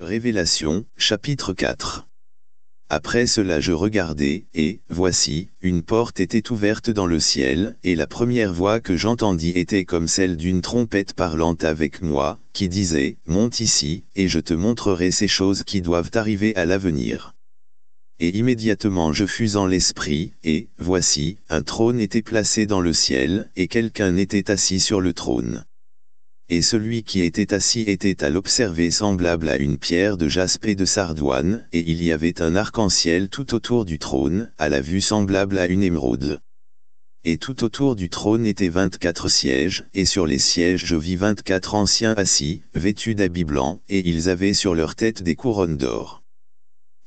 Révélation, chapitre 4 Après cela je regardai, et, voici, une porte était ouverte dans le ciel, et la première voix que j'entendis était comme celle d'une trompette parlant avec moi, qui disait, Monte ici, et je te montrerai ces choses qui doivent arriver à l'avenir. Et immédiatement je fus en l'esprit, et, voici, un trône était placé dans le ciel, et quelqu'un était assis sur le trône et celui qui était assis était à l'observer semblable à une pierre de jaspe et de sardoine, et il y avait un arc-en-ciel tout autour du trône, à la vue semblable à une émeraude. Et tout autour du trône étaient vingt-quatre sièges, et sur les sièges je vis vingt-quatre anciens assis, vêtus d'habits blancs, et ils avaient sur leur tête des couronnes d'or.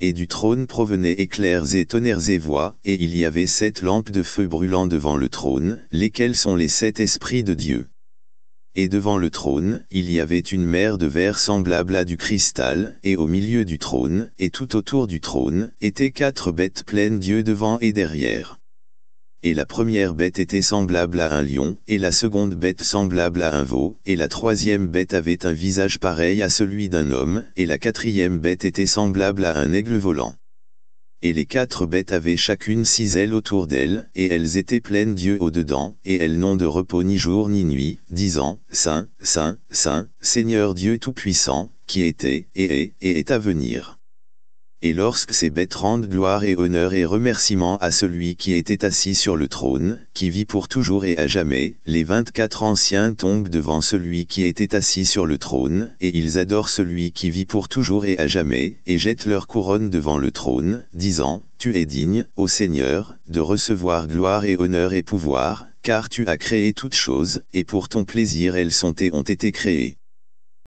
Et du trône provenaient éclairs et tonnerres et voix, et il y avait sept lampes de feu brûlant devant le trône, lesquelles sont les sept esprits de Dieu et devant le trône, il y avait une mer de verre semblable à du cristal, et au milieu du trône, et tout autour du trône, étaient quatre bêtes pleines d'yeux devant et derrière. Et la première bête était semblable à un lion, et la seconde bête semblable à un veau, et la troisième bête avait un visage pareil à celui d'un homme, et la quatrième bête était semblable à un aigle volant et les quatre bêtes avaient chacune six ailes autour d'elles, et elles étaient pleines Dieu au-dedans, et elles n'ont de repos ni jour ni nuit, disant, Saint, Saint, Saint, Seigneur Dieu Tout-Puissant, qui était, et est, et est à venir et lorsque ces bêtes rendent gloire et honneur et remerciement à celui qui était assis sur le trône, qui vit pour toujours et à jamais, les vingt-quatre anciens tombent devant celui qui était assis sur le trône, et ils adorent celui qui vit pour toujours et à jamais, et jettent leur couronne devant le trône, disant, Tu es digne, ô Seigneur, de recevoir gloire et honneur et pouvoir, car tu as créé toutes choses, et pour ton plaisir elles sont et ont été créées.